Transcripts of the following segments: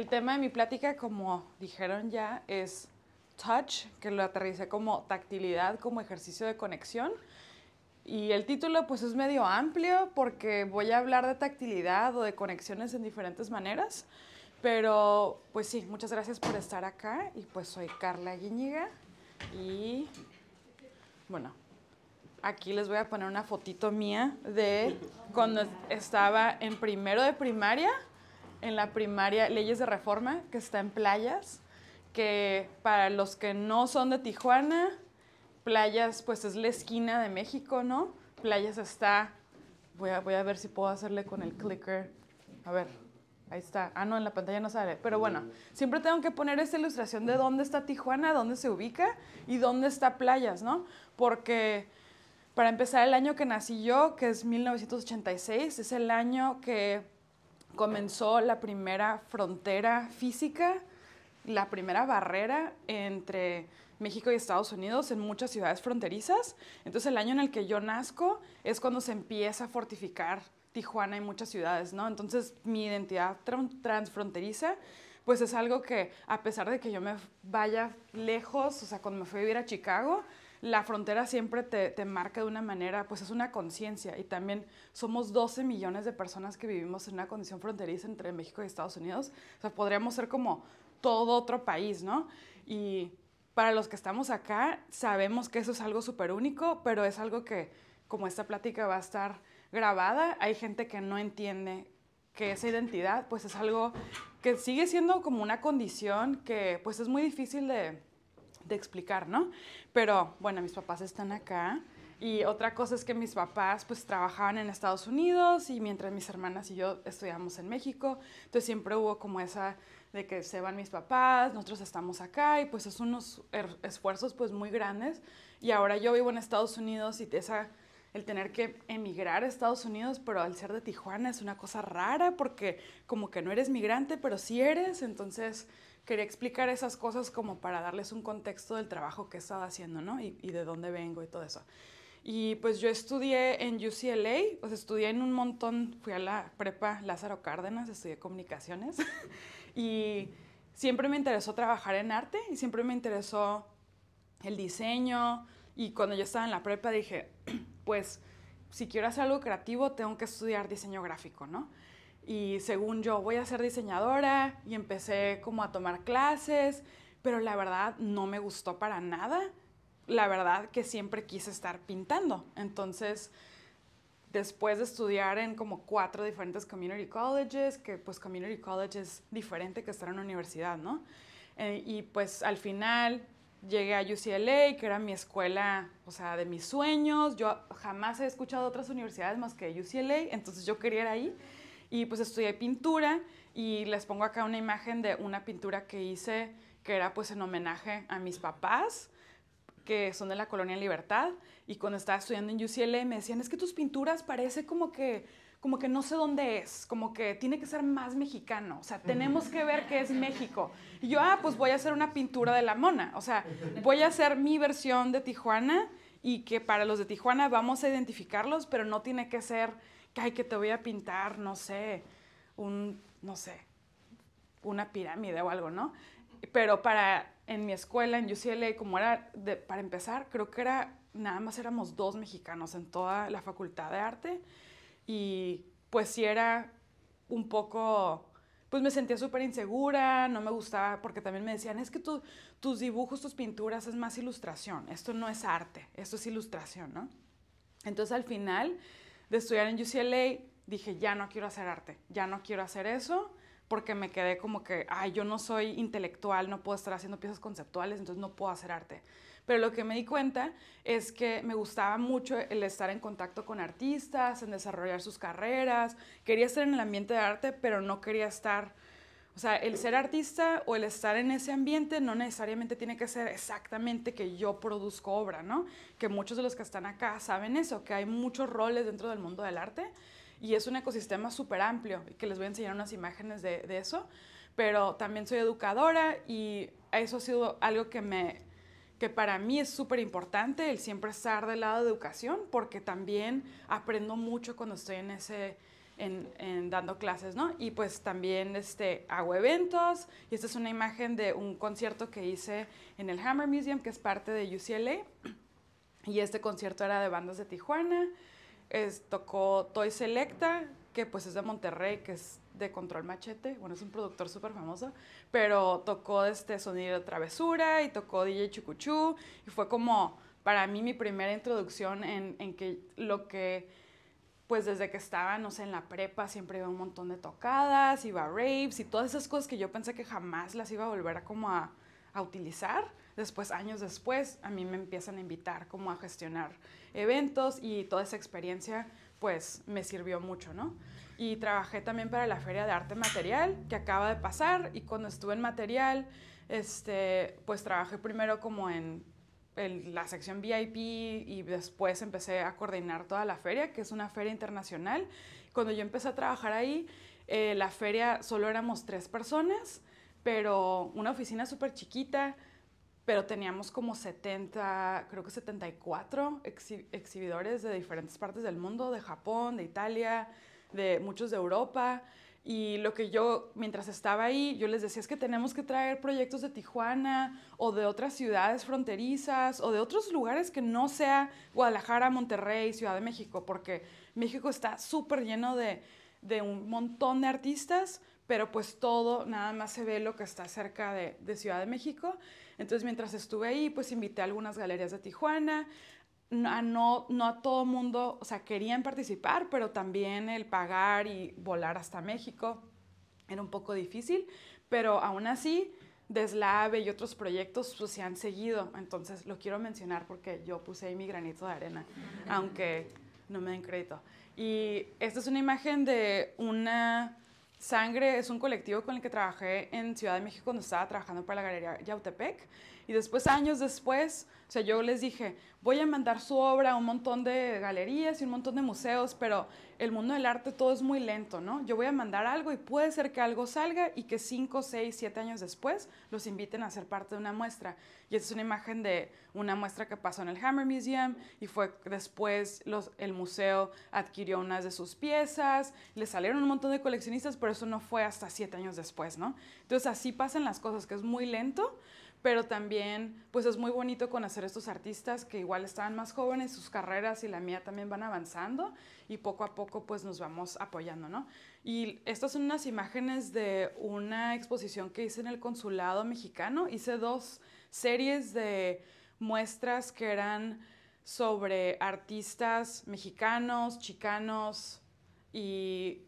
El tema de mi plática, como dijeron ya, es touch, que lo aterricé como tactilidad, como ejercicio de conexión. Y el título pues es medio amplio porque voy a hablar de tactilidad o de conexiones en diferentes maneras. Pero pues sí, muchas gracias por estar acá y pues soy Carla Guiñiga. y bueno, aquí les voy a poner una fotito mía de cuando estaba en primero de primaria en la primaria Leyes de Reforma, que está en playas, que para los que no son de Tijuana, playas pues es la esquina de México, ¿no? Playas está, voy a, voy a ver si puedo hacerle con el clicker, a ver, Ahí está. Ah, no, en la pantalla no sale. Pero bueno, siempre tengo que poner esta ilustración de dónde está Tijuana, dónde se ubica y dónde está playas, ¿no? Porque para empezar, el año que nací yo, que es 1986, es el año que comenzó la primera frontera física, la primera barrera entre México y Estados Unidos en muchas ciudades fronterizas. Entonces el año en el que yo nazco es cuando se empieza a fortificar Tijuana y muchas ciudades, ¿no? Entonces mi identidad transfronteriza pues es algo que a pesar de que yo me vaya lejos, o sea, cuando me fui a vivir a Chicago, la frontera siempre te, marca de una manera, pues es una conciencia y también somos 12 millones de personas que vivimos en una condición fronteriza entre México y Estados Unidos. O sea, podríamos ser como todo otro país, ¿no? Y para los que estamos acá, sabemos que eso es algo súper único, pero es algo que, como esta plática va a estar grabada, hay gente que no entiende que esa identidad, pues es algo que sigue siendo como una condición que, pues es muy difícil de, explicar, ¿no? Pero bueno, mis papás están acá. Y otra cosa es que mis papás pues trabajaban en Estados Unidos y mientras mis hermanas y yo estudiábamos en México, entonces siempre hubo como esa de que se van mis papás, nosotros estamos acá y pues es unos er, esfuerzos pues muy grandes y ahora yo vivo en Estados Unidos y esa el tener que emigrar a Estados Unidos, pero al ser de Tijuana es una cosa rara porque como que no eres migrante, pero sí eres, entonces quería explicar esas cosas como para darles un contexto del trabajo que estaba haciendo, ¿no? Y, de dónde vengo y todo eso. Y pues yo estudié en UCLA, o pues estudié en un montón, fui a la prepa Lázaro Cárdenas, estudié comunicaciones y siempre me interesó trabajar en arte y siempre me interesó el diseño y cuando yo estaba en la prepa dije, pues si quiero hacer algo creativo tengo que estudiar diseño gráfico, ¿no? y según yo voy a ser diseñadora y empecé como a tomar clases, pero la verdad no me gustó para nada. La verdad que siempre quise estar pintando. Entonces, después de estudiar en como cuatro diferentes community colleges, que pues community college es diferente que estar en una universidad, ¿no? Eh, y pues al final llegué a UCLA, que era mi escuela, o sea, de mis sueños. Yo jamás he escuchado otras universidades más que UCLA, entonces yo quería ir ahí. Y pues estudié pintura y les pongo acá una imagen de una pintura que hice que era pues en homenaje a mis papás que son de la colonia Libertad y cuando estaba estudiando en UCLA me decían, "Es que tus pinturas parece como que como que no sé dónde es, como que tiene que ser más mexicano, o sea, tenemos que ver qué es México. Y yo, ah, pues voy a hacer una pintura de la mona, o sea, voy a hacer mi versión de Tijuana y que para los de Tijuana vamos a identificarlos, pero no tiene que ser que te voy a pintar, no sé, un, no sé, una pirámide o algo, ¿no? Pero para, en mi escuela, en UCLA, como era, para empezar, creo que era, nada más éramos dos mexicanos en toda la facultad de arte y pues sí era un poco, pues me sentía súper insegura, no me gustaba, porque también me decían, es que tus dibujos, tus pinturas es más ilustración, esto no es arte, esto es ilustración, ¿no? Entonces al final de estudiar en UCLA, dije, ya no quiero hacer arte, ya no quiero hacer eso, porque me quedé como que, ay, yo no soy intelectual, no puedo estar haciendo piezas conceptuales, entonces no puedo hacer arte. Pero lo que me di cuenta es que me gustaba mucho el estar en contacto con artistas, en desarrollar sus carreras, quería estar en el ambiente de arte, pero no quería estar o sea, el ser artista o el estar en ese ambiente no necesariamente tiene que ser exactamente que yo produzco obra, ¿no? Que muchos de los que están acá saben eso, que hay muchos roles dentro del mundo del arte y es un ecosistema súper amplio, que les voy a enseñar unas imágenes de, de eso, pero también soy educadora y eso ha sido algo que me que para mí es súper importante el siempre estar del lado de educación, porque también aprendo mucho cuando estoy en ese, en, dando clases, ¿no? Y pues también este, hago eventos y esta es una imagen de un concierto que hice en el Hammer Museum, que es parte de UCLA. Y este concierto era de bandas de Tijuana. Es, tocó Toy Selecta, que pues es de Monterrey, que es de Control Machete, bueno, es un productor súper famoso, pero tocó este sonido de travesura y tocó DJ Chucuchú, y fue como para mí mi primera introducción en, en que lo que pues desde que estaba, no sé, en la prepa siempre iba un montón de tocadas, iba a raves y todas esas cosas que yo pensé que jamás las iba a volver a como a, utilizar. Después, años después, a mí me empiezan a invitar como a gestionar eventos y toda esa experiencia pues me sirvió mucho, ¿no? Y trabajé también para la Feria de Arte Material que acaba de pasar y cuando estuve en material, este, pues trabajé primero como en la sección VIP y después empecé a coordinar toda la feria, que es una feria internacional. Cuando yo empecé a trabajar ahí, eh, la feria solo éramos tres personas, pero una oficina súper chiquita, pero teníamos como 70, creo que 74 exhibidores de diferentes partes del mundo, de Japón, de Italia, de muchos de Europa. Y lo que yo, mientras estaba ahí, yo les decía es que tenemos que traer proyectos de Tijuana o de otras ciudades fronterizas o de otros lugares que no sea Guadalajara, Monterrey, Ciudad de México, porque México está súper lleno de, un montón de artistas, pero pues todo nada más se ve lo que está cerca de, de Ciudad de México. Entonces mientras estuve ahí, pues invité a algunas galerías de Tijuana, no, no a todo mundo, o sea, querían participar, pero también el pagar y volar hasta México era un poco difícil, pero aún así, Deslave y otros proyectos pues, se han seguido, entonces lo quiero mencionar porque yo puse ahí mi granito de arena, aunque no me den crédito. Y esta es una imagen de una sangre, es un colectivo con el que trabajé en Ciudad de México cuando estaba trabajando para la Galería Yautepec y después, años después, o sea, yo les dije, voy a mandar su obra a un montón de galerías y un montón de museos, pero el mundo del arte todo es muy lento, ¿no? Yo voy a mandar algo y puede ser que algo salga y que cinco, seis, siete años después los inviten a ser parte de una muestra. Y esta es una imagen de una muestra que pasó en el Hammer Museum y fue después el museo adquirió unas de sus piezas, le salieron un montón de coleccionistas, pero eso no fue hasta siete años después, ¿no? Entonces así pasan las cosas, que es muy lento, pero también pues es muy bonito conocer a estos artistas que igual estaban más jóvenes, sus carreras y la mía también van avanzando y poco a poco pues nos vamos apoyando, ¿no? Y estas son unas imágenes de una exposición que hice en el consulado mexicano, hice dos series de muestras que eran sobre artistas mexicanos, chicanos y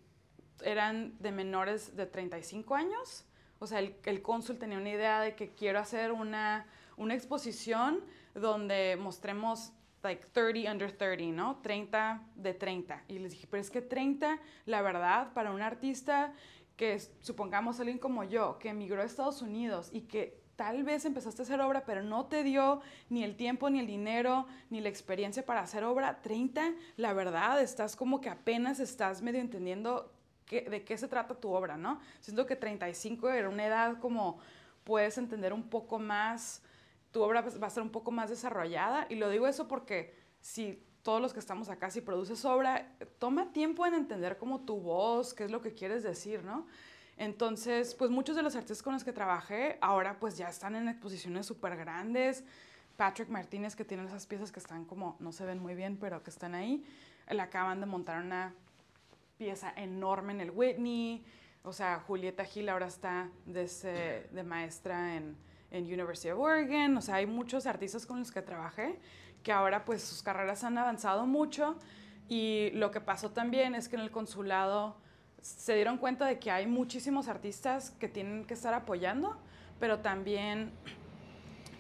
eran de menores de 35 años o sea, el, el cónsul tenía una idea de que quiero hacer una, una exposición donde mostremos like 30 under 30, ¿no? 30 de 30. Y les dije, pero es que 30, la verdad, para un artista que supongamos alguien como yo, que emigró a Estados Unidos y que tal vez empezaste a hacer obra, pero no te dio ni el tiempo, ni el dinero, ni la experiencia para hacer obra, 30, la verdad, estás como que apenas estás medio entendiendo de qué se trata tu obra, ¿no? Siento que 35 era una edad como puedes entender un poco más, tu obra va a ser un poco más desarrollada. Y lo digo eso porque si todos los que estamos acá, si produces obra, toma tiempo en entender como tu voz, qué es lo que quieres decir, ¿no? Entonces, pues muchos de los artistas con los que trabajé ahora pues ya están en exposiciones súper grandes. Patrick Martínez que tiene esas piezas que están como, no se ven muy bien, pero que están ahí. Le acaban de montar una pieza enorme en el Whitney. O sea, Julieta Gil ahora está de, de maestra en, en, University of Oregon. O sea, hay muchos artistas con los que trabajé que ahora pues sus carreras han avanzado mucho. Y lo que pasó también es que en el consulado se dieron cuenta de que hay muchísimos artistas que tienen que estar apoyando, pero también,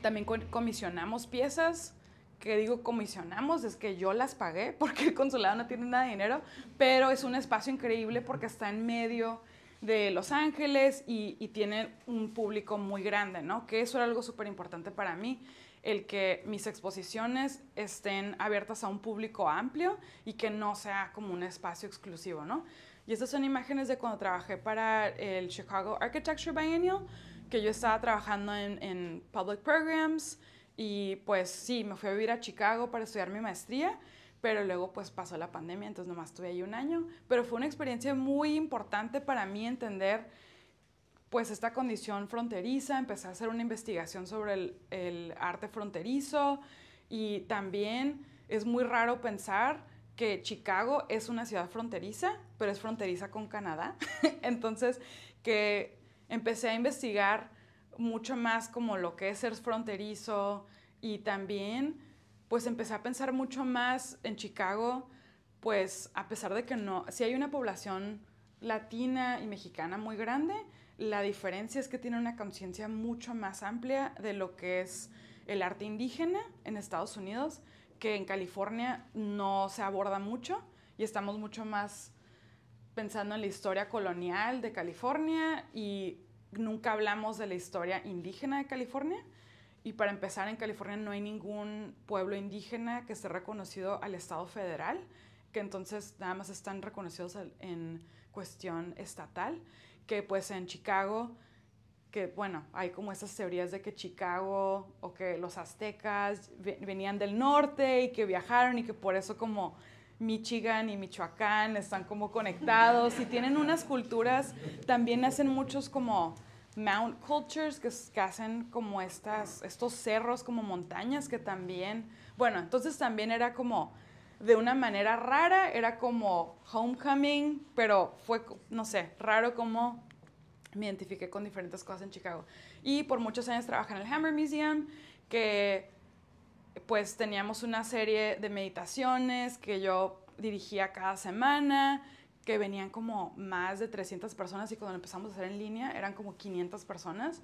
también comisionamos piezas que digo comisionamos, es que yo las pagué porque el consulado no tiene nada de dinero, pero es un espacio increíble porque está en medio de Los Ángeles y, tiene un público muy grande, ¿no? Que eso era algo súper importante para mí, el que mis exposiciones estén abiertas a un público amplio y que no sea como un espacio exclusivo, ¿no? Y estas son imágenes de cuando trabajé para el Chicago Architecture Biennial, que yo estaba trabajando en public programs, y pues sí, me fui a vivir a Chicago para estudiar mi maestría, pero luego pues pasó la pandemia, entonces nomás estuve ahí un año. Pero fue una experiencia muy importante para mí entender pues esta condición fronteriza, empecé a hacer una investigación sobre el, el arte fronterizo y también es muy raro pensar que Chicago es una ciudad fronteriza, pero es fronteriza con Canadá. entonces que empecé a investigar mucho más como lo que es ser fronterizo y también pues empecé a pensar mucho más en Chicago, pues a pesar de que no, si hay una población latina y mexicana muy grande, la diferencia es que tiene una conciencia mucho más amplia de lo que es el arte indígena en Estados Unidos, que en California no se aborda mucho y estamos mucho más pensando en la historia colonial de California y nunca hablamos de la historia indígena de California. Y para empezar, en California no hay ningún pueblo indígena que esté reconocido al Estado federal, que entonces nada más están reconocidos en cuestión estatal, que pues en Chicago, que bueno, hay como esas teorías de que Chicago o que los aztecas venían del norte y que viajaron y que por eso como Michigan y Michoacán están como conectados y tienen unas culturas, también hacen muchos como mount cultures que, hacen como estas, estos cerros, como montañas que también, bueno, entonces también era como de una manera rara, era como homecoming, pero fue, no sé, raro como me identifiqué con diferentes cosas en Chicago. Y por muchos años trabaja en el Hammer Museum, que pues teníamos una serie de meditaciones que yo dirigía cada semana, que venían como más de 300 personas y cuando empezamos a hacer en línea eran como 500 personas.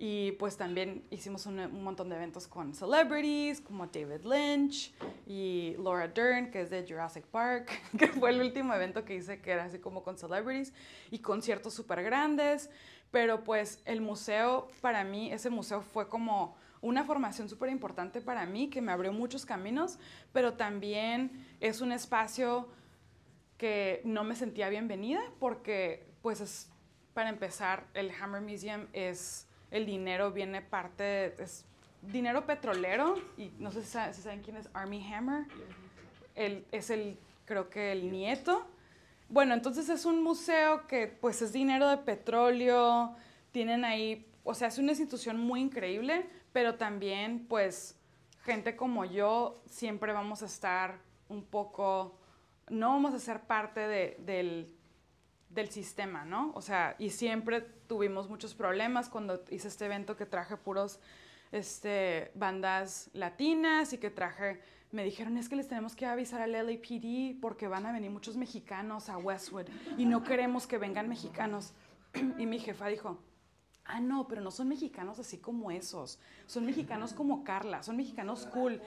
Y pues también hicimos un, montón de eventos con celebrities como David Lynch y Laura Dern, que es de Jurassic Park, que fue el último evento que hice que era así como con celebrities y conciertos súper grandes. Pero pues el museo, para mí, ese museo fue como una formación súper importante para mí, que me abrió muchos caminos, pero también es un espacio que no me sentía bienvenida porque, pues, es, para empezar, el Hammer Museum es, el dinero viene parte, es dinero petrolero, y no sé si, saben quién es Army Hammer, es el, creo que el nieto. Bueno, entonces es un museo que pues es dinero de petróleo, tienen ahí o sea, es una institución muy increíble, pero también, pues, gente como yo siempre vamos a estar un poco, no vamos a ser parte del, sistema, ¿no? O sea, y siempre tuvimos muchos problemas cuando hice este evento que traje puros este, bandas latinas y que traje, me dijeron, es que les tenemos que avisar al LAPD porque van a venir muchos mexicanos a Westwood y no queremos que vengan mexicanos. Y mi jefa dijo, ah, no, pero no son mexicanos así como esos, son mexicanos como Carla, son mexicanos cool.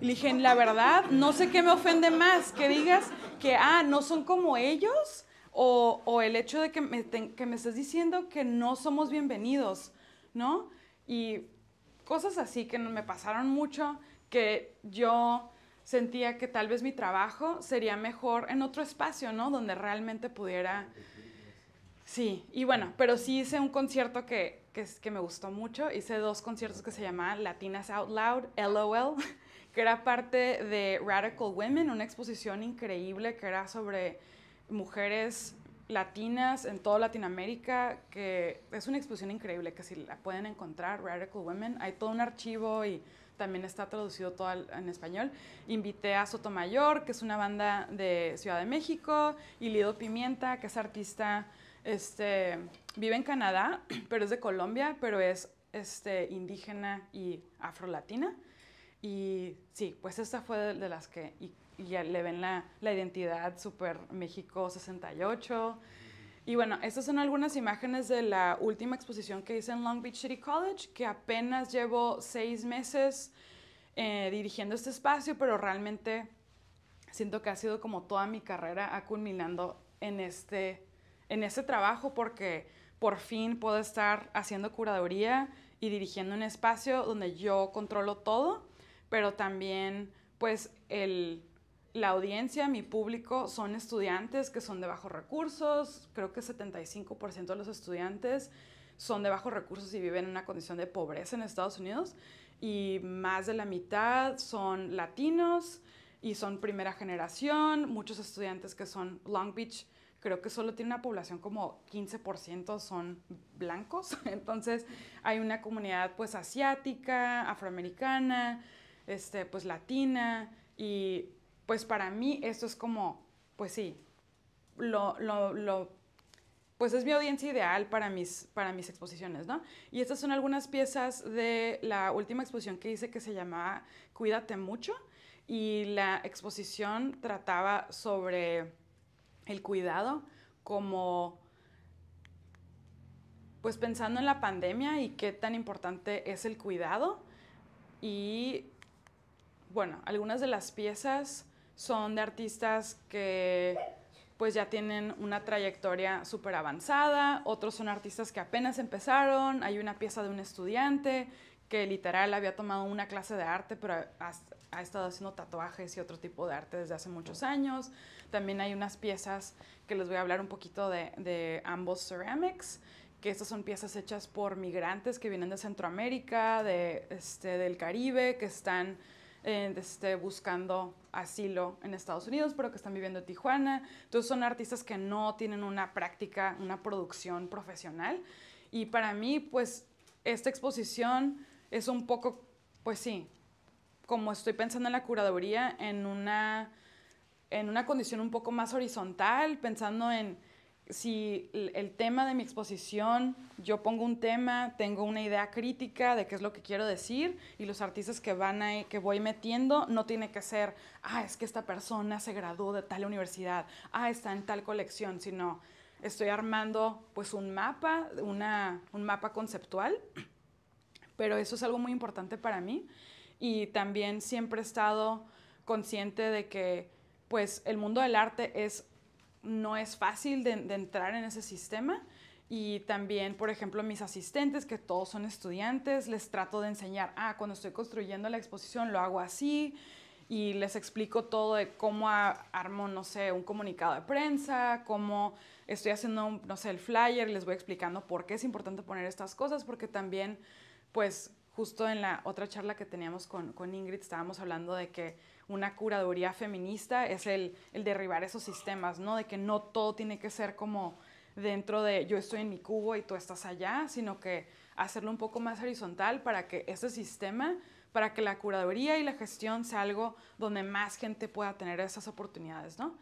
Y dije, la verdad, no sé qué me ofende más, que digas que, ah, no son como ellos, o, el hecho de que me, que me estés diciendo que no somos bienvenidos, ¿no? Y cosas así que me pasaron mucho, que yo sentía que tal vez mi trabajo sería mejor en otro espacio, ¿no? Donde realmente pudiera Sí, y bueno, pero sí hice un concierto que, que, me gustó mucho. Hice dos conciertos que se llamaban Latinas Out Loud, LOL, que era parte de Radical Women, una exposición increíble que era sobre mujeres latinas en toda Latinoamérica, que es una exposición increíble, que si la pueden encontrar, Radical Women, hay todo un archivo y también está traducido todo en español. Invité a Sotomayor, que es una banda de Ciudad de México, y Lido Pimienta, que es artista este, vive en Canadá, pero es de Colombia, pero es este, indígena y afrolatina. Y sí, pues esta fue de, las que y, ya le ven la, la identidad super México 68. Y bueno, estas son algunas imágenes de la última exposición que hice en Long Beach City College, que apenas llevo seis meses eh, dirigiendo este espacio, pero realmente siento que ha sido como toda mi carrera ha culminando en este en ese trabajo porque por fin puedo estar haciendo curaduría y dirigiendo un espacio donde yo controlo todo, pero también pues la audiencia, mi público son estudiantes que son de bajos recursos, creo que 75% de los estudiantes son de bajos recursos y viven en una condición de pobreza en Estados Unidos y más de la mitad son latinos y son primera generación, muchos estudiantes que son Long Beach creo que solo tiene una población como 15% son blancos, entonces hay una comunidad pues asiática, afroamericana, este, pues latina, y pues para mí esto es como, pues sí, lo, lo, lo pues es mi audiencia ideal para mis, para mis exposiciones, ¿no? Y estas son algunas piezas de la última exposición que hice que se llamaba Cuídate mucho y la exposición trataba sobre el cuidado como pues pensando en la pandemia y qué tan importante es el cuidado. Y bueno, algunas de las piezas son de artistas que pues ya tienen una trayectoria súper avanzada, otros son artistas que apenas empezaron, hay una pieza de un estudiante que literal había tomado una clase de arte, pero ha estado haciendo tatuajes y otro tipo de arte desde hace muchos años. También hay unas piezas que les voy a hablar un poquito de, de ambos ceramics, que estas son piezas hechas por migrantes que vienen de Centroamérica, de, este, del Caribe, que están eh, este, buscando asilo en Estados Unidos, pero que están viviendo en Tijuana. Entonces son artistas que no tienen una práctica, una producción profesional. Y para mí, pues, esta exposición es un poco, pues sí, como estoy pensando en la curaduría, en una, en una condición un poco más horizontal, pensando en si el tema de mi exposición, yo pongo un tema, tengo una idea crítica de qué es lo que quiero decir y los artistas que van a, que voy metiendo no tiene que ser, ah, es que esta persona se graduó de tal universidad, ah, está en tal colección, sino estoy armando pues un mapa, una, un mapa conceptual, pero eso es algo muy importante para mí y también siempre he estado consciente de que pues el mundo del arte es, no es fácil de, entrar en ese sistema y también, por ejemplo, mis asistentes, que todos son estudiantes, les trato de enseñar, ah, cuando estoy construyendo la exposición lo hago así y les explico todo de cómo armo, no sé, un comunicado de prensa, cómo estoy haciendo, no sé, el flyer, les voy explicando por qué es importante poner estas cosas, porque también, pues, justo en la otra charla que teníamos con, Ingrid estábamos hablando de que una curaduría feminista es el, derribar esos sistemas, ¿no? De que no todo tiene que ser como dentro de yo estoy en mi cubo y tú estás allá, sino que hacerlo un poco más horizontal para que ese sistema, para que la curaduría y la gestión sea algo donde más gente pueda tener esas oportunidades, ¿no?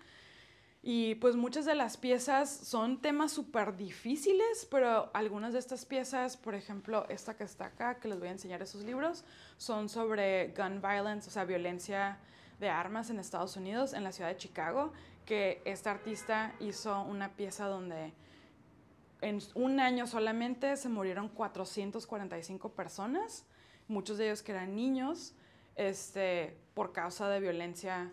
Y pues muchas de las piezas son temas súper difíciles, pero algunas de estas piezas, por ejemplo, esta que está acá, que les voy a enseñar esos libros, son sobre gun violence, o sea, violencia de armas en Estados Unidos, en la ciudad de Chicago, que esta artista hizo una pieza donde en un año solamente se murieron 445 personas, muchos de ellos que eran niños, este, por causa de violencia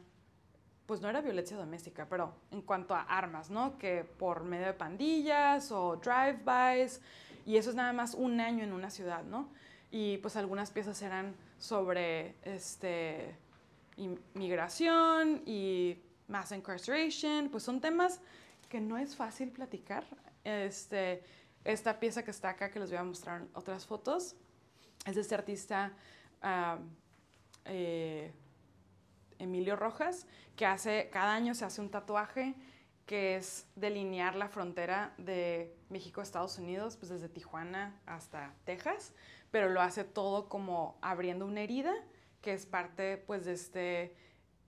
pues no era violencia doméstica, pero en cuanto a armas, ¿no? Que por medio de pandillas o drive-bys, y eso es nada más un año en una ciudad, ¿no? Y pues algunas piezas eran sobre este, inmigración y mass incarceration, pues son temas que no es fácil platicar. Este, esta pieza que está acá, que les voy a mostrar otras fotos, es de este artista ah, eh, Emilio Rojas, que hace, cada año se hace un tatuaje que es delinear la frontera de México Estados Unidos, pues desde Tijuana hasta Texas, pero lo hace todo como abriendo una herida, que es parte pues de este,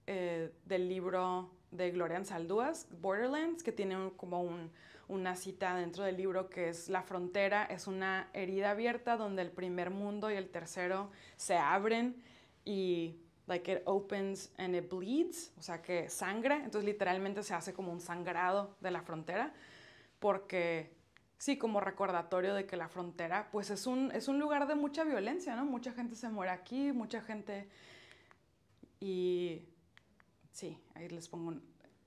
eh, del libro de Gloria Anzaldúas, Borderlands, que tiene como una cita dentro del libro que es La frontera es una herida abierta donde el primer mundo y el tercero se abren y like it opens and it bleeds, o sea que sangra, entonces literalmente se hace como un sangrado de la frontera, porque sí, como recordatorio de que la frontera pues es un, es un lugar de mucha violencia, ¿no? Mucha gente se muere aquí, mucha gente... Y sí, ahí les pongo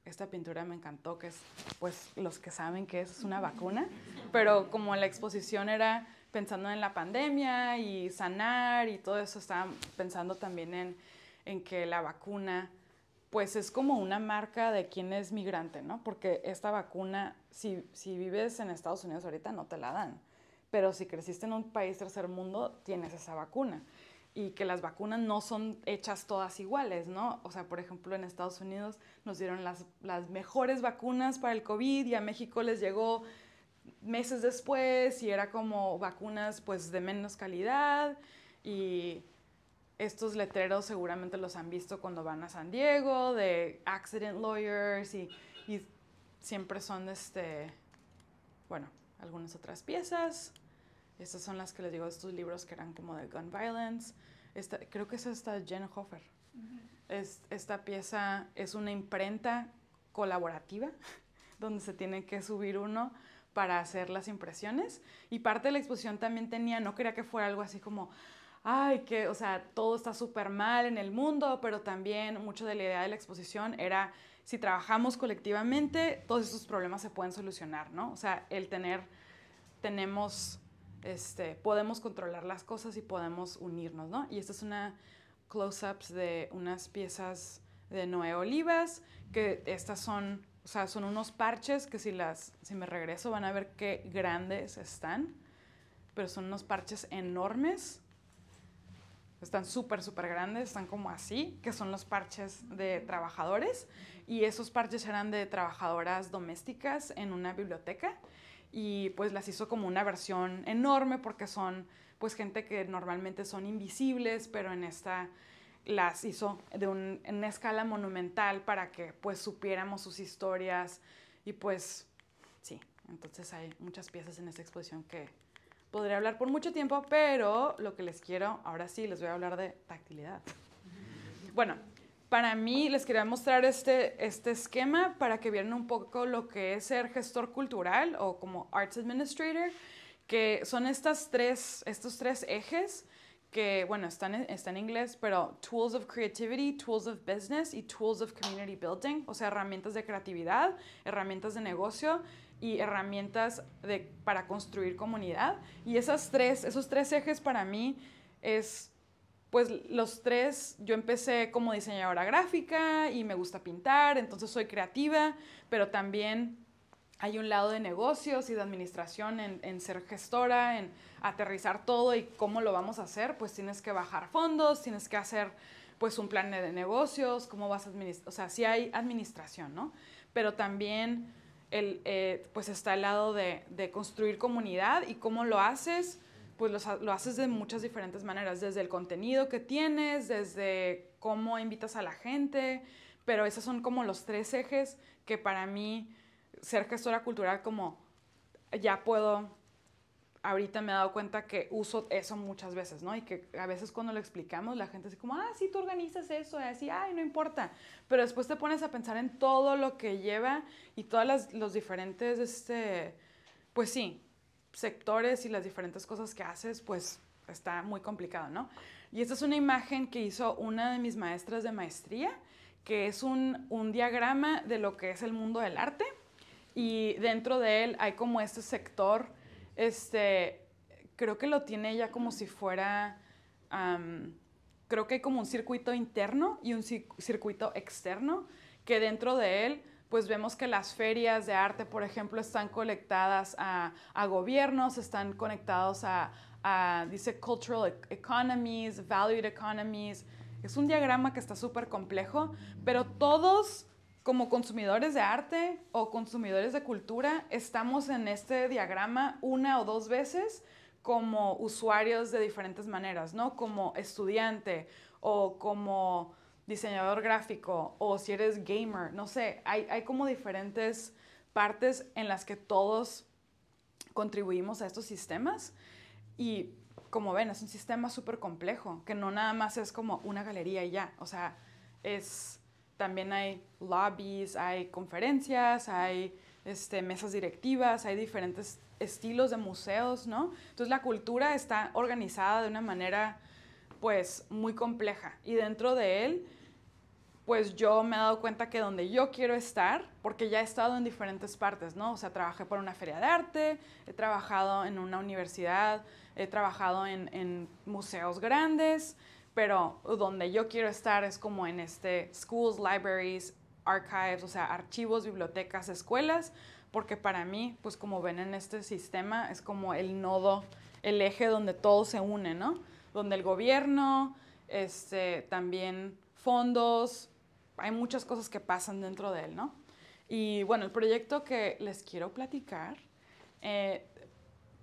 esta pintura me encantó, que es, pues los que saben que es, es una vacuna, pero como la exposición era pensando en la pandemia y sanar y todo eso, estaba pensando también en en que la vacuna pues es como una marca de quién es migrante, ¿no? Porque esta vacuna, si, vives en Estados Unidos ahorita, no te la dan. Pero si creciste en un país tercer mundo, tienes esa vacuna. Y que las vacunas no son hechas todas iguales, ¿no? O sea, por ejemplo, en Estados Unidos nos dieron las, las mejores vacunas para el COVID y a México les llegó meses después y era como vacunas pues de menos calidad y estos letreros seguramente los han visto cuando van a San Diego, de accident lawyers y, y siempre son, este, bueno, algunas otras piezas. Estas son las que les digo, estos libros que eran como de gun violence. Esta, creo que es esta Jen Hofer. es, esta pieza es una imprenta colaborativa donde se tiene que subir uno para hacer las impresiones. Y parte de la exposición también tenía, no quería que fuera algo así como, ay, que, o sea, todo está súper mal en el mundo, pero también mucho de la idea de la exposición era, si trabajamos colectivamente, todos esos problemas se pueden solucionar, ¿no? O sea, el tener, tenemos, este, podemos controlar las cosas y podemos unirnos, ¿no? Y esta es una close-ups de unas piezas de Noé Olivas, que estas son, o sea, son unos parches que si las, si me regreso van a ver qué grandes están, pero son unos parches enormes están súper, súper grandes, están como así, que son los parches de trabajadores. Y esos parches eran de trabajadoras domésticas en una biblioteca. Y pues las hizo como una versión enorme porque son pues gente que normalmente son invisibles, pero en esta las hizo de en una escala monumental para que pues supiéramos sus historias y pues sí, entonces hay muchas piezas en esta exposición que podría hablar por mucho tiempo, pero lo que les quiero, ahora sí, les voy a hablar de tactilidad. Bueno, para mí les quería mostrar este, este esquema para que vieran un poco lo que es ser gestor cultural o como Arts Administrator, que son estas tres, estos tres ejes que, bueno, están están en inglés, pero Tools of Creativity, Tools of Business y Tools of Community Building, o sea, herramientas de creatividad, herramientas de negocio y herramientas de, para construir comunidad. Y esas tres, esos tres ejes para mí es, pues los tres, yo empecé como diseñadora gráfica y me gusta pintar, entonces soy creativa, pero también hay un lado de negocios y de administración en, ser gestora, en aterrizar todo y cómo lo vamos a hacer, pues tienes que bajar fondos, tienes que hacer pues un plan de negocios, cómo vas a administrar, o sea, sí hay administración, ¿no? Pero también eh, pues está al lado de, construir comunidad y cómo lo haces, pues lo, lo haces de muchas diferentes maneras, desde el contenido que tienes, desde cómo invitas a la gente, pero esos son como los tres ejes que para mí ser gestora cultural como ya puedo ahorita me he dado cuenta que uso eso muchas veces, ¿no? Y que a veces cuando lo explicamos la gente así como, ah, sí, tú organizas eso, y así, ay, no importa. Pero después te pones a pensar en todo lo que lleva y todas los diferentes, este, pues sí, sectores y las diferentes cosas que haces, pues está muy complicado, ¿no? Y esta es una imagen que hizo una de mis maestras de maestría, que es un, un diagrama de lo que es el mundo del arte y dentro de él hay como este sector este, creo que lo tiene ella como si fuera, creo que hay como un circuito interno y un circuito externo, que dentro de él pues vemos que las ferias de arte, por ejemplo, están conectadas a, a gobiernos, están conectados a, a, dice, cultural e-, economies, valued economies. Es un diagrama que está súper complejo, pero todos como consumidores de arte o consumidores de cultura, estamos en este diagrama una o dos veces como usuarios de diferentes maneras, ¿no? Como estudiante o como diseñador gráfico o si eres gamer, no sé, hay, como diferentes partes en las que todos contribuimos a estos sistemas y como ven, es un sistema súper complejo, que no nada más es como una galería y ya, o sea, es también hay lobbies, hay conferencias, hay este, mesas directivas, hay diferentes estilos de museos, ¿no? Entonces la cultura está organizada de una manera pues muy compleja y dentro de él pues yo me he dado cuenta que donde yo quiero estar, porque ya he estado en diferentes partes, ¿no? O sea, trabajé por una feria de arte, he trabajado en una universidad, he trabajado en museos grandes, pero donde yo quiero estar es como en este schools, libraries, archives, o sea, archivos, bibliotecas, escuelas, porque para mí, pues como ven en este sistema, es como el nodo, el eje donde todo se une, ¿no? Donde el gobierno, este, también fondos, hay muchas cosas que pasan dentro de él, ¿no? Y bueno, el proyecto que les quiero platicar, eh,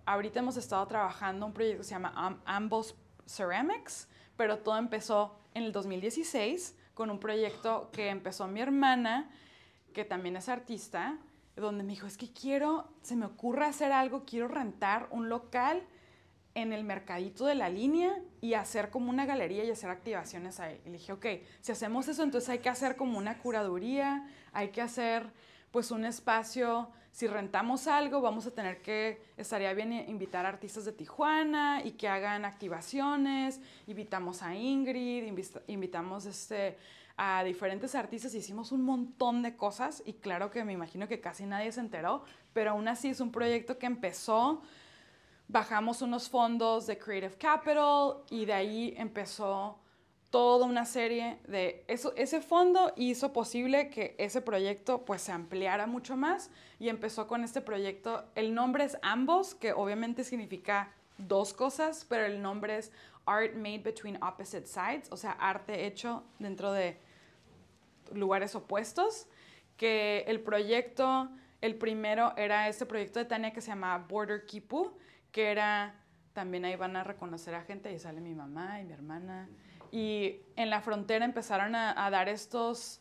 ahorita hemos estado trabajando un proyecto que se llama Ambos Ceramics, pero todo empezó en el 2016 con un proyecto que empezó mi hermana, que también es artista, donde me dijo, es que quiero, se me ocurre hacer algo, quiero rentar un local en el mercadito de la línea y hacer como una galería y hacer activaciones ahí. Y le dije, ok, si hacemos eso, entonces hay que hacer como una curaduría, hay que hacer pues un espacio, si rentamos algo, vamos a tener que, estaría bien invitar a artistas de Tijuana y que hagan activaciones, invitamos a Ingrid, invitamos este, a diferentes artistas, hicimos un montón de cosas y claro que me imagino que casi nadie se enteró, pero aún así es un proyecto que empezó, bajamos unos fondos de Creative Capital y de ahí empezó toda una serie de... ese fondo hizo posible que ese proyecto pues se ampliara mucho más y empezó con este proyecto, el nombre es ambos, que obviamente significa dos cosas, pero el nombre es Art Made Between Opposite Sides, o sea, arte hecho dentro de lugares opuestos, que el proyecto, el primero era este proyecto de Tania que se llama Border Kipu, que era, también ahí van a reconocer a gente, y sale mi mamá y mi hermana, y en la frontera empezaron a, dar estos,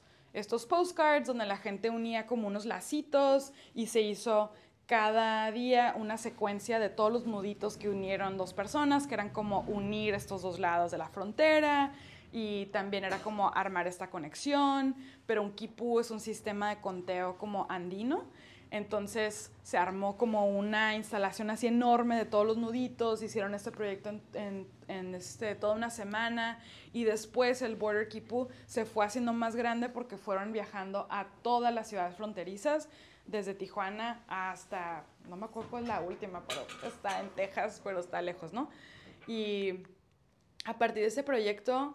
postcards donde la gente unía como unos lacitos y se hizo cada día una secuencia de todos los nuditos que unieron dos personas, que eran como unir estos dos lados de la frontera y también era como armar esta conexión, pero un quipu es un sistema de conteo como andino entonces se armó como una instalación así enorme de todos los nuditos, hicieron este proyecto en, este, toda una semana y después el Border Kipu se fue haciendo más grande porque fueron viajando a todas las ciudades fronterizas, desde Tijuana hasta, no me acuerdo cuál es la última, pero está en Texas, pero está lejos, ¿no? Y a partir de ese proyecto,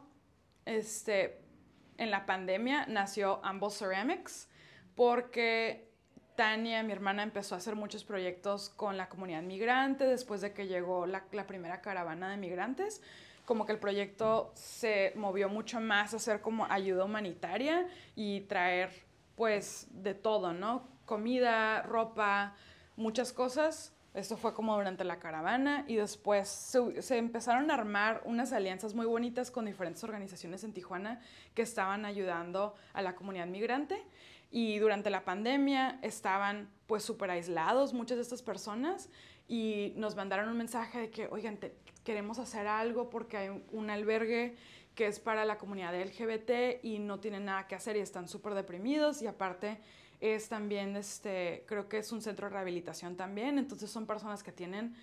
este, en la pandemia nació Ambos Ceramics porque Tania, mi hermana, empezó a hacer muchos proyectos con la comunidad migrante después de que llegó la, primera caravana de migrantes. Como que el proyecto se movió mucho más a hacer como ayuda humanitaria y traer pues de todo, ¿no? Comida, ropa, muchas cosas. Esto fue como durante la caravana y después se, empezaron a armar unas alianzas muy bonitas con diferentes organizaciones en Tijuana que estaban ayudando a la comunidad migrante y durante la pandemia estaban pues súper aislados muchas de estas personas y nos mandaron un mensaje de que, oigan, queremos hacer algo porque hay un albergue que es para la comunidad LGBT y no tienen nada que hacer y están súper deprimidos y aparte es también, este, creo que es un centro de rehabilitación también, entonces son personas que tienen,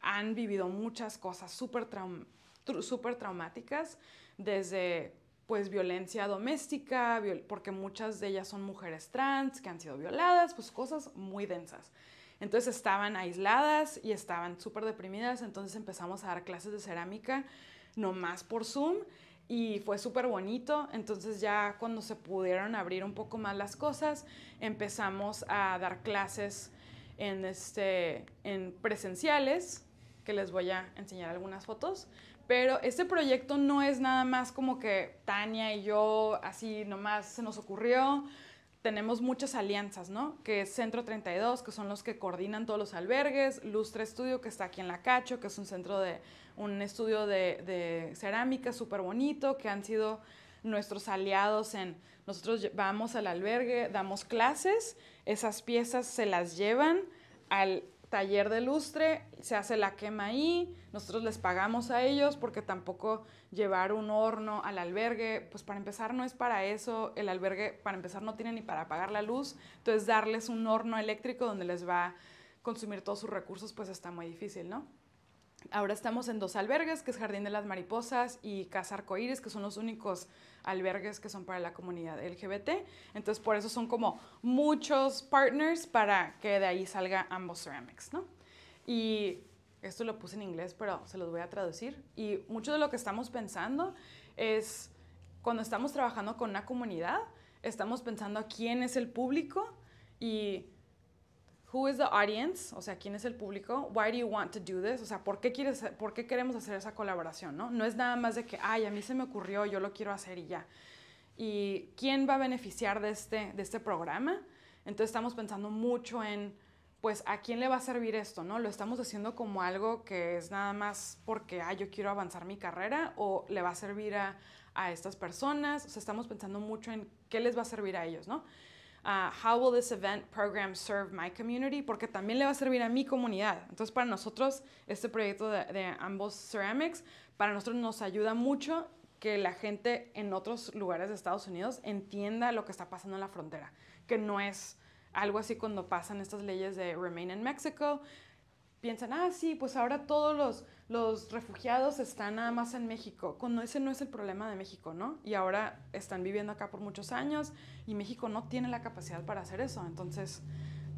han vivido muchas cosas súper traumáticas, desde pues, violencia doméstica, porque muchas de ellas son mujeres trans que han sido violadas, pues cosas muy densas. Entonces estaban aisladas y estaban súper deprimidas, entonces empezamos a dar clases de cerámica nomás por Zoom y fue súper bonito. Entonces ya cuando se pudieron abrir un poco más las cosas, empezamos a dar clases en, este, en presenciales, que les voy a enseñar algunas fotos. Pero este proyecto no es nada más como que Tania y yo así nomás se nos ocurrió. Tenemos muchas alianzas, ¿no? Que es Centro 32, que son los que coordinan todos los albergues, Lustre Estudio, que está aquí en La Cacho, que es un centro de un estudio de, cerámica súper bonito, que han sido nuestros aliados en, nosotros vamos al albergue, damos clases, esas piezas se las llevan al taller de lustre, se hace la quema ahí, nosotros les pagamos a ellos porque tampoco llevar un horno al albergue, pues para empezar no es para eso, el albergue para empezar no tiene ni para apagar la luz, entonces darles un horno eléctrico donde les va a consumir todos sus recursos, pues está muy difícil, ¿no? Ahora estamos en dos albergues, que es Jardín de las Mariposas y Casa Arcoíris, que son los únicos albergues que son para la comunidad LGBT. Entonces, por eso son como muchos partners para que de ahí salga ambos ceramics, ¿no? Y esto lo puse en inglés, pero se los voy a traducir. Y mucho de lo que estamos pensando es, cuando estamos trabajando con una comunidad, estamos pensando a quién es el público y Who is the audience? O sea, ¿quién es el público? Why do you want to do this? O sea, ¿por qué, quieres, ¿por qué queremos hacer esa colaboración? ¿no? no es nada más de que, ay, a mí se me ocurrió, yo lo quiero hacer y ya. ¿Y quién va a beneficiar de este, de este programa? Entonces estamos pensando mucho en, pues, ¿a quién le va a servir esto? ¿no? ¿Lo estamos haciendo como algo que es nada más porque, ay, yo quiero avanzar mi carrera? ¿O le va a servir a, a estas personas? O sea, estamos pensando mucho en qué les va a servir a ellos, ¿no? how will this event program serve my community? Porque también le va a servir a mi comunidad. Entonces, para nosotros, este proyecto de, de ambos ceramics, para nosotros nos ayuda mucho que la gente en otros lugares de Estados Unidos entienda lo que está pasando en la frontera, que no es algo así cuando pasan estas leyes de Remain in Mexico, piensan, ah, sí, pues ahora todos los, los refugiados están nada más en México, cuando ese no es el problema de México, ¿no? Y ahora están viviendo acá por muchos años y México no tiene la capacidad para hacer eso, entonces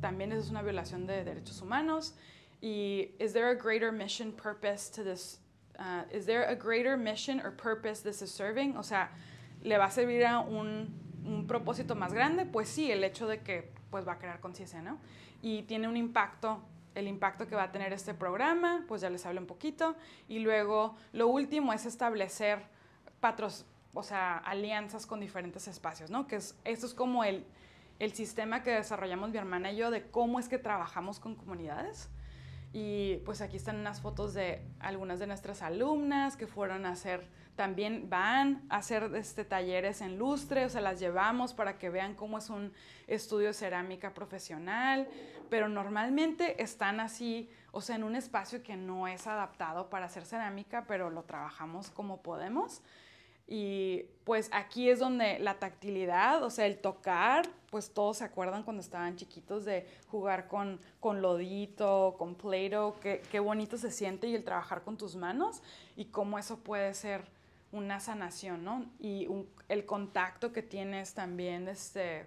también eso es una violación de derechos humanos. Y, ¿is there a greater mission purpose to this? Uh, ¿Is there a greater mission or purpose this is serving? O sea, ¿le va a servir a un, propósito más grande? Pues sí, el hecho de que pues va a crear conciencia, ¿no? Y tiene un impacto el impacto que va a tener este programa, pues ya les hablo un poquito. Y luego, lo último es establecer patros, o sea, alianzas con diferentes espacios, ¿no? Que es, esto es como el, el sistema que desarrollamos mi hermana y yo de cómo es que trabajamos con comunidades. Y pues aquí están unas fotos de algunas de nuestras alumnas que fueron a hacer, también van a hacer este, talleres en lustre, o sea, las llevamos para que vean cómo es un estudio cerámica profesional, pero normalmente están así, o sea, en un espacio que no es adaptado para hacer cerámica, pero lo trabajamos como podemos. Y pues aquí es donde la tactilidad, o sea, el tocar, pues todos se acuerdan cuando estaban chiquitos de jugar con, con lodito, con pleito, qué, qué bonito se siente y el trabajar con tus manos y cómo eso puede ser una sanación, ¿no? Y el contacto que tienes también este,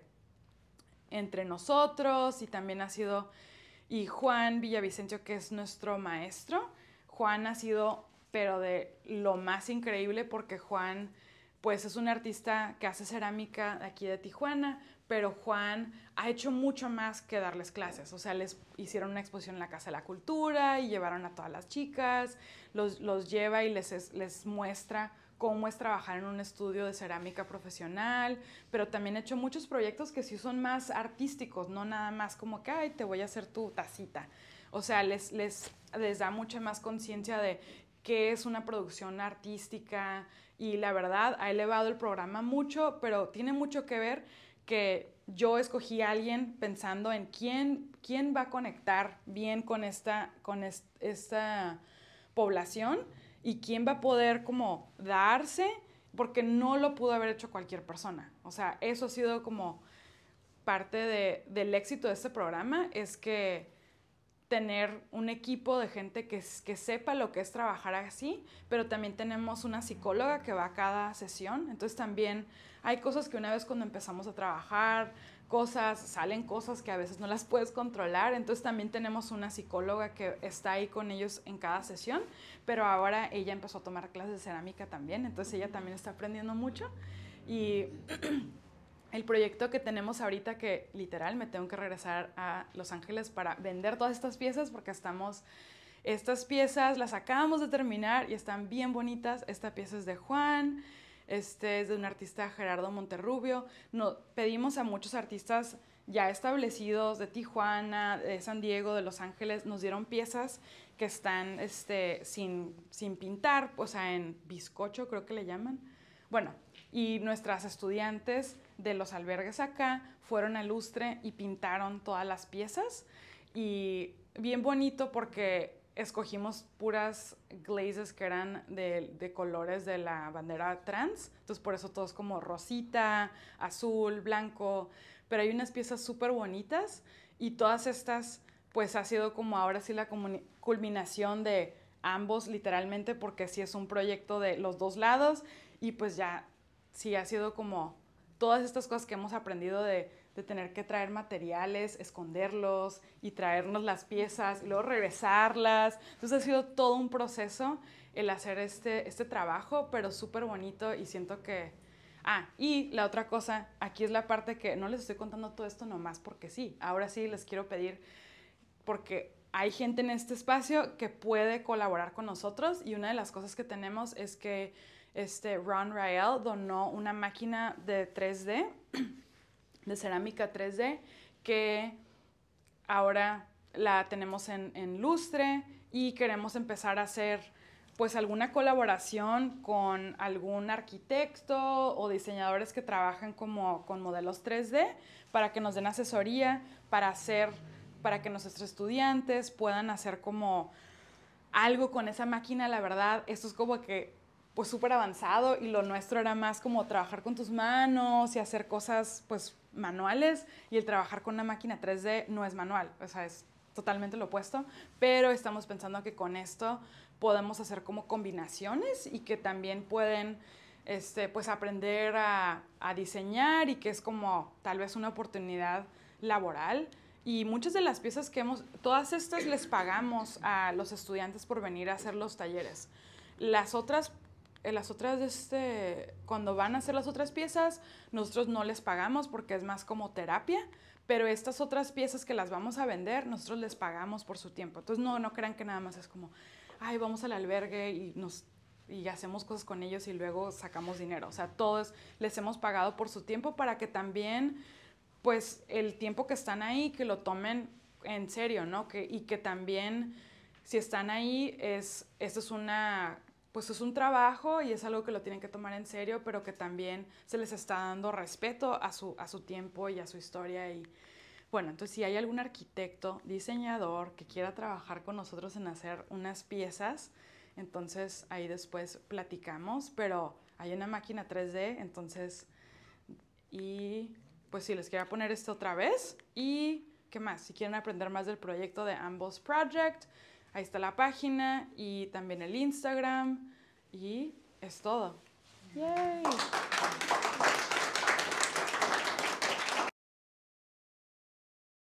entre nosotros y también ha sido, y Juan Villavicencio, que es nuestro maestro, Juan ha sido pero de lo más increíble porque Juan pues es un artista que hace cerámica aquí de Tijuana, pero Juan ha hecho mucho más que darles clases. O sea, les hicieron una exposición en la Casa de la Cultura y llevaron a todas las chicas, los, lleva y les, les muestra cómo es trabajar en un estudio de cerámica profesional, pero también ha hecho muchos proyectos que sí son más artísticos, no nada más como que, ay, te voy a hacer tu tacita. O sea, les, les, les da mucha más conciencia de que es una producción artística y la verdad ha elevado el programa mucho, pero tiene mucho que ver que yo escogí a alguien pensando en quién, quién va a conectar bien con esta, con esta población y quién va a poder como darse, porque no lo pudo haber hecho cualquier persona. O sea, eso ha sido como parte del éxito de este programa, es que tener un equipo de gente que, que, sepa lo que es trabajar así, pero también tenemos una psicóloga que va a cada sesión, entonces también hay cosas que una vez cuando empezamos a trabajar, cosas, salen cosas que a veces no las puedes controlar, entonces también tenemos una psicóloga que está ahí con ellos en cada sesión, pero ahora ella empezó a tomar clases de cerámica también, entonces ella también está aprendiendo mucho y el proyecto que tenemos ahorita que literal me tengo que regresar a Los Ángeles para vender todas estas piezas porque estamos, estas piezas las acabamos de terminar y están bien bonitas. Esta pieza es de Juan, este es de un artista Gerardo Monterrubio. nos pedimos a muchos artistas ya establecidos de Tijuana, de San Diego, de Los Ángeles, nos dieron piezas que están este, sin, sin pintar, o sea, en bizcocho creo que le llaman. Bueno, y nuestras estudiantes de los albergues acá fueron a lustre y pintaron todas las piezas. Y bien bonito porque escogimos puras glazes que eran de, colores de la bandera trans, entonces por eso todo es como rosita, azul, blanco, pero hay unas piezas súper bonitas y todas estas pues ha sido como ahora sí la culminación de ambos literalmente porque sí es un proyecto de los dos lados y pues ya sí ha sido como todas estas cosas que hemos aprendido de, tener que traer materiales, esconderlos y traernos las piezas y luego regresarlas. Entonces ha sido todo un proceso el hacer este, este trabajo, pero súper bonito y siento que... Ah, y la otra cosa, aquí es la parte que no les estoy contando todo esto nomás porque sí, ahora sí les quiero pedir, porque hay gente en este espacio que puede colaborar con nosotros y una de las cosas que tenemos es que este Ron Rael donó una máquina de 3D, de cerámica 3D, que ahora la tenemos en, en lustre y queremos empezar a hacer pues alguna colaboración con algún arquitecto o diseñadores que trabajan como con modelos 3D para que nos den asesoría para hacer para que nuestros estudiantes puedan hacer como algo con esa máquina, la verdad, esto es como que pues súper avanzado y lo nuestro era más como trabajar con tus manos y hacer cosas pues manuales y el trabajar con una máquina 3D no es manual, o sea, es totalmente lo opuesto, pero estamos pensando que con esto podemos hacer como combinaciones y que también pueden este, pues aprender a, a diseñar y que es como tal vez una oportunidad laboral. Y muchas de las piezas que hemos, todas estas les pagamos a los estudiantes por venir a hacer los talleres. Las otras las otras, este, cuando van a hacer las otras piezas, nosotros no les pagamos porque es más como terapia, pero estas otras piezas que las vamos a vender, nosotros les pagamos por su tiempo. Entonces, no, no crean que nada más es como, ay, vamos al albergue y nos y hacemos cosas con ellos y luego sacamos dinero. O sea, todos les hemos pagado por su tiempo para que también, pues, el tiempo que están ahí, que lo tomen en serio, ¿no? Que, y que también, si están ahí, es, esto es una pues es un trabajo y es algo que lo tienen que tomar en serio, pero que también se les está dando respeto a su, a su tiempo y a su historia. Y bueno, entonces si hay algún arquitecto, diseñador que quiera trabajar con nosotros en hacer unas piezas, entonces ahí después platicamos, pero hay una máquina 3D, entonces, y pues si les quiero poner esto otra vez y qué más, si quieren aprender más del proyecto de ambos Project, Ahí está la página y también el Instagram y es todo. Yay.